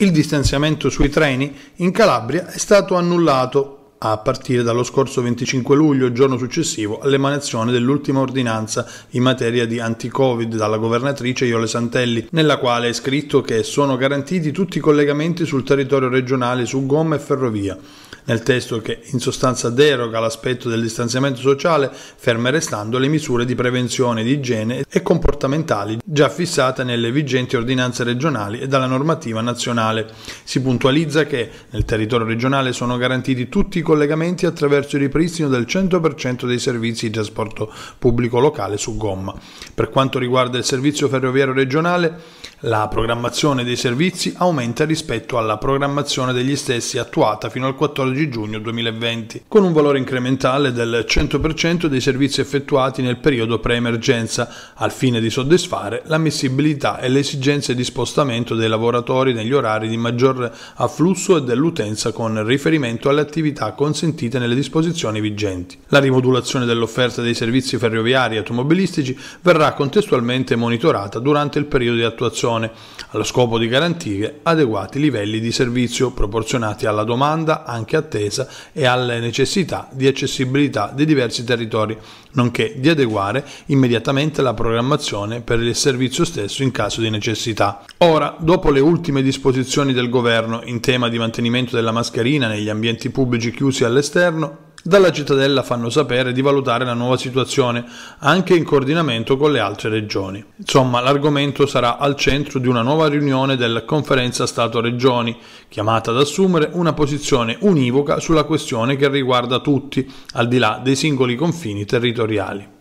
Il distanziamento sui treni in Calabria è stato annullato a partire dallo scorso 25 luglio, giorno successivo all'emanazione dell'ultima ordinanza in materia di anti-Covid dalla governatrice Iole Santelli, nella quale è scritto che sono garantiti tutti i collegamenti sul territorio regionale su gomma e ferrovia nel testo che in sostanza deroga l'aspetto del distanziamento sociale, ferme restando le misure di prevenzione, di igiene e comportamentali già fissate nelle vigenti ordinanze regionali e dalla normativa nazionale. Si puntualizza che nel territorio regionale sono garantiti tutti i collegamenti attraverso il ripristino del 100% dei servizi di trasporto pubblico locale su gomma. Per quanto riguarda il servizio ferroviario regionale, la programmazione dei servizi aumenta rispetto alla programmazione degli stessi attuata fino al 14 14 giugno 2020, con un valore incrementale del 100% dei servizi effettuati nel periodo pre-emergenza, al fine di soddisfare l'ammissibilità e le esigenze di spostamento dei lavoratori negli orari di maggior afflusso e dell'utenza con riferimento alle attività consentite nelle disposizioni vigenti. La rimodulazione dell'offerta dei servizi ferroviari e automobilistici verrà contestualmente monitorata durante il periodo di attuazione, allo scopo di garantire adeguati livelli di servizio proporzionati alla domanda anche a attesa e alle necessità di accessibilità dei diversi territori, nonché di adeguare immediatamente la programmazione per il servizio stesso in caso di necessità. Ora, dopo le ultime disposizioni del governo in tema di mantenimento della mascherina negli ambienti pubblici chiusi all'esterno, dalla cittadella fanno sapere di valutare la nuova situazione, anche in coordinamento con le altre regioni. Insomma, l'argomento sarà al centro di una nuova riunione della Conferenza Stato-Regioni, chiamata ad assumere una posizione univoca sulla questione che riguarda tutti, al di là dei singoli confini territoriali.